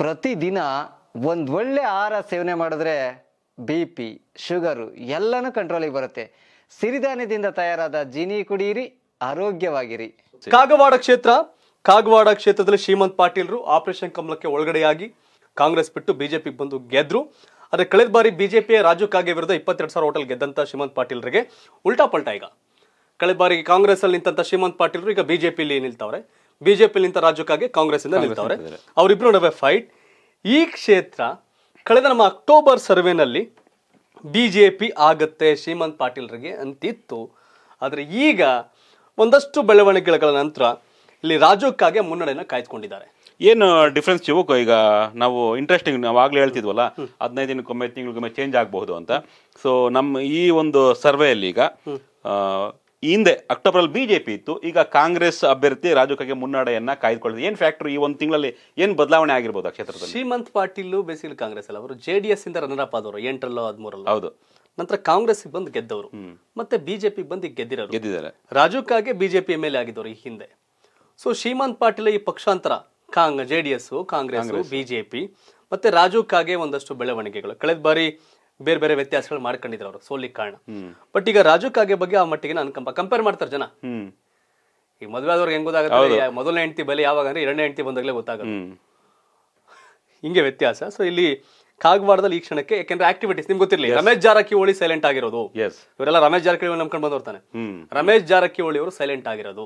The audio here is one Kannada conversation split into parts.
ಪ್ರತಿದಿನ ಒಂದು ಒಳ್ಳೆ ಆಹಾರ ಸೇವನೆ ಮಾಡಿದ್ರೆ ಬಿ ಪಿ ಶುಗರು ಎಲ್ಲನೂ ಕಂಟ್ರೋಲಿಗೆ ಬರುತ್ತೆ ಸಿರಿಧಾನ್ಯದಿಂದ ತಯಾರಾದ ಜೀನಿ ಕುಡಿಯಿರಿ ಆರೋಗ್ಯವಾಗಿರಿ ಕಾಗವಾಡ ಕ್ಷೇತ್ರ ಕಾಗವಾಡ ಕ್ಷೇತ್ರದಲ್ಲಿ ಶ್ರೀಮಂತ್ ಪಾಟೀಲ್ರು ಆಪರೇಷನ್ ಕಮಲಕ್ಕೆ ಒಳಗಡೆಯಾಗಿ ಕಾಂಗ್ರೆಸ್ ಬಿಟ್ಟು ಬಿಜೆಪಿ ಬಂದು ಗೆದ್ರು ಆದರೆ ಕಳೆದ ಬಾರಿ ಬಿಜೆಪಿಯ ರಾಜು ಕಾಗೆ ವಿರುದ್ಧ ಇಪ್ಪತ್ತೆರಡು ಸಾವಿರ ಹೋಟೆಲ್ ಗೆದ್ದಂಥ ಶ್ರೀಮಂತ್ ಪಾಟೀಲ್ರಿಗೆ ಉಲ್ಟಾ ಪಲ್ಟಾ ಈಗ ಕಳೆದ ಬಾರಿ ಕಾಂಗ್ರೆಸ್ ಅಲ್ಲಿ ನಿಂತ ಶ್ರೀಮಂತ್ ಪಾಟೀಲ್ರು ಈಗ ಬಿಜೆಪಿಲಿ ನಿಲ್ತವ್ರೆ ನಿಂತ ರಾಜ್ಯಕ್ಕಾಗಿ ಕಾಂಗ್ರೆಸ್ ಇಂದ ನಿಲ್ತವ್ರೆ ಅವರಿಬ್ರು ನಡುವೆ ಫೈಟ್ ಈ ಕ್ಷೇತ್ರ ಕಳೆದ ನಮ್ಮ ಅಕ್ಟೋಬರ್ ಸರ್ವೆನಲ್ಲಿ ಬಿಜೆಪಿ ಆಗತ್ತೆ ಶ್ರೀಮಂತ್ ಪಾಟೀಲ್ರಿಗೆ ಅಂತಿತ್ತು ಆದರೆ ಈಗ ಒಂದಷ್ಟು ಬೆಳವಣಿಗೆಗಳ ನಂತರ ಇಲ್ಲಿ ರಾಜ್ಯಕ್ಕಾಗಿ ಮುನ್ನಡೆಯನ್ನು ಕಾಯ್ದುಕೊಂಡಿದ್ದಾರೆ ಏನು ಡಿಫ್ರೆನ್ಸ್ ಚಿವುಕ್ ಈಗ ನಾವು ಇಂಟ್ರೆಸ್ಟಿಂಗ್ ನಾವು ಆಗಲೇ ಹೇಳ್ತಿದ್ವಲ್ಲ ಹದಿನೈದು ದಿನಕ್ಕೊಮ್ಮೆ ತಿಂಗಳಿಗೊಮ್ಮೆ ಚೇಂಜ್ ಆಗಬಹುದು ಅಂತ ಸೊ ನಮ್ಮ ಈ ಒಂದು ಸರ್ವೆಯಲ್ಲಿ ಈಗ ಈ ಹಿಂದೆ ಅಕ್ಟೋಬರಲ್ಲಿ ಬಿಜೆಪಿ ಇತ್ತು ಈಗ ಕಾಂಗ್ರೆಸ್ ಅಭ್ಯರ್ಥಿ ರಾಜು ಮುನ್ನಡೆಯನ್ನ ಕಾಯ್ದುಕೊಳ್ಳಿ ಏನು ಫ್ಯಾಕ್ಟರ್ ಈ ಒಂದು ತಿಂಗಳಲ್ಲಿ ಏನು ಬದಲಾವಣೆ ಆಗಿರ್ಬೋದು ಆ ಕ್ಷೇತ್ರದಲ್ಲಿ ಶ್ರೀಮಂತ್ ಪಾಟೀಲ್ ಬೇಸಿಕಲಿ ಕಾಂಗ್ರೆಸ್ ಅಲ್ಲ ಅವರು ಜೆ ಡಿ ಎಸ್ ಇಂದ ರನ್ನರ್ ಅಪ್ ಆದವರು ಎಂಟರಲ್ಲೋ ಹದಿಮೂರಲ್ಲೋ ಹೌದು ನಂತರ ಕಾಂಗ್ರೆಸ್ಗೆ ಬಂದು ಗೆದ್ದವರು ಮತ್ತೆ ಬಿಜೆಪಿ ಬಂದು ಗೆದ್ದಿರೋರು ಗೆದ್ದಿದ್ದಾರೆ Raju Kage BJP M L ಆಗಿದ್ದವರು ಈ ಹಿಂದೆ ಸೊ ಶ್ರೀಮಂತ್ ಪಾಟೀಲ್ ಈ ಪಕ್ಷಾಂತರ Cong J D S Congress BJP ಮತ್ತೆ ರಾಜು ಒಂದಷ್ಟು ಬೆಳವಣಿಗೆಗಳು ಕಳೆದ ಬಾರಿ ಬೇರೆ ಬೇರೆ ವ್ಯತ್ಯಾಸಗಳು ಮಾಡ್ಕೊಂಡಿದ್ರು ಅವರು ಸೋಲಿಗೆ ಕಾರಣ ಬಟ್ ಈಗ ರಾಜು ಕಾಗೆ ಬಗ್ಗೆ ಆ ಮಟ್ಟಿಗೆ ನಾನು ಕಂಪೇರ್ ಮಾಡ್ತಾರೆ ಜನ ಈಗ ಮದುವೆ ಆದವ್ರಿಗೆ ಹೆಂಗ್ ಮೊದಲನೇ ಹೆಂಡತಿ ಬಲಿ ಯಾವಾಗ ಅಂದ್ರೆ ಎರಡನೇ ಹೆಂಡತಿ ಬಂದಾಗಲೇ ಗೊತ್ತಾಗುತ್ತೆ ಹಿಂಗೆ ವ್ಯತ್ಯಾಸ ಸೊ ಇಲ್ಲಿ ಕಾಗವಾಡದಲ್ಲಿ ಈ ಕ್ಷಣಕ್ಕೆ ಯಾಕಂದ್ರೆ ಆಕ್ಟಿವಿಟೀಸ್ ನಿಮ್ಗೆ ಗೊತ್ತಿರಲಿ ರಮೇಶ್ ಜಾರಕಿಹೊಳಿ ಸೈಲೆಂಟ್ ಆಗಿರೋದು ಇವರೆಲ್ಲ ರಮೇಶ್ ಜಾರಕಿಹೊಳಿ ನಂಬ್ಕೊಂಡು ಬಂದೋರ್ತಾನೆ ರಮೇಶ್ ಜಾರಕಿಹೊಳಿ ಅವರು ಸೈಲೆಂಟ್ ಆಗಿರೋದು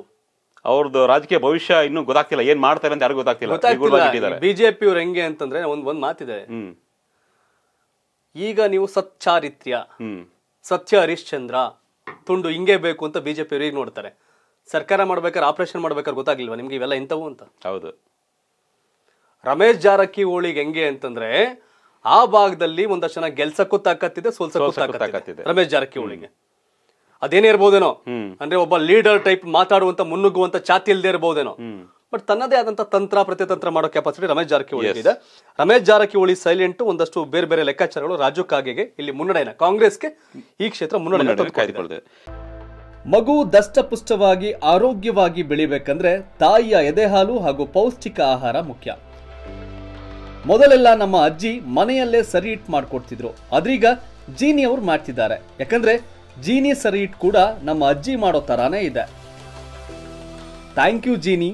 ಅವ್ರದ್ದು ರಾಜಕೀಯ ಭವಿಷ್ಯ ಇನ್ನೂ ಗೊತ್ತಾಗ್ತಿಲ್ಲ ಏನ್ ಮಾಡ್ತಾರೆ ಅಂತ ಯಾರಿಗೂ ಗೊತ್ತಾಗ್ತಿಲ್ಲ ಬಿಜೆಪಿ ಅವ್ರು ಹೆಂಗೆ ಅಂತಂದ್ರೆ ಒಂದ್ ಒಂದ್ ಮಾತಿದೆ ಈಗ ನೀವು ಸಚ್ಚಾರಿತ್ರ್ಯ ಸತ್ಯ ಹರಿಶ್ಚಂದ್ರ ತುಂಡು ಹಿಂಗೆ ಬೇಕು ಅಂತ ಬಿಜೆಪಿ ಈಗ ನೋಡ್ತಾರೆ ಸರ್ಕಾರ ಮಾಡ್ಬೇಕಾದ್ರೆ ಆಪರೇಷನ್ ಮಾಡ್ಬೇಕಾದ್ರೆ ಗೊತ್ತಾಗ್ಲಿಲ್ವಾ ನಿಮ್ಗೆ ಇವೆಲ್ಲ ಇಂಥವು ಅಂತ ಹೌದು ರಮೇಶ್ ಜಾರಕಿಹೊಳಿಗೆ ಹೆಂಗೆ ಅಂತಂದ್ರೆ ಆ ಭಾಗದಲ್ಲಿ ಒಂದಷ್ಟು ಜನ ಗೆಲ್ಸಕ್ಕೂ ತಾಕತ್ತಿದೆ ಸೋಲ್ಸಕ್ಕೂ ತಾಕತ್ತಿದೆ ರಮೇಶ್ ಜಾರಕಿಹೊಳಿಗೆ ಅದೇನೇ ಇರ್ಬೋದೇನೋ ಅಂದ್ರೆ ಒಬ್ಬ ಲೀಡರ್ ಟೈಪ್ ಮಾತಾಡುವಂತ ಮುನ್ನುಗ್ಗುವಂತ ಚಾತಿ ಇಲ್ದೇ ಇರ್ಬೋದೇನೋ ಬಟ್ ತನ್ನದೇ ಆದಂತಹ ತಂತ್ರ ಪ್ರತಿತಂತ್ರ ಮಾಡೋ ಕೆಪಾಸಿಟಿ ರಮೇಶ್ ಜಾರಕಿಹೊಳಿ ಇದೆ ರಮೇಶ್ ಜಾರಕಿಹೊಳಿ ಸೈಲೆಂಟ್ ಒಂದಷ್ಟು ಬೇರೆ ಬೇರೆ ಲೆಕ್ಕಾಚಾರಗಳು ರಾಜು ಕಾಗೆಗೆ ಇಲ್ಲಿ ಮುನ್ನಡೆಯನ್ನ ಕಾಂಗ್ರೆಸ್ಗೆ ಈ ಕ್ಷೇತ್ರ ಮುನ್ನಡೆ ಮಗು ದಷ್ಟಪುಷ್ಟವಾಗಿ ಆರೋಗ್ಯವಾಗಿ ಬೆಳಿಬೇಕಂದ್ರೆ ತಾಯಿಯ ಎದೆಹಾಲು ಹಾಗೂ ಪೌಷ್ಟಿಕ ಆಹಾರ ಮುಖ್ಯ ಮೊದಲೆಲ್ಲ ನಮ್ಮ ಅಜ್ಜಿ ಮನೆಯಲ್ಲೇ ಸರಿ ಇಟ್ ಮಾಡ್ಕೊಡ್ತಿದ್ರು ಅದ್ರೀಗ ಜೀನಿ ಅವ್ರು ಮಾಡ್ತಿದ್ದಾರೆ ಯಾಕಂದ್ರೆ ಜೀನಿ ಸರಿ ಇಟ್ ಕೂಡ ನಮ್ಮ ಅಜ್ಜಿ ಮಾಡೋ ತರಾನೇ ಇದೆ ಥ್ಯಾಂಕ್ ಯು ಜೀನಿ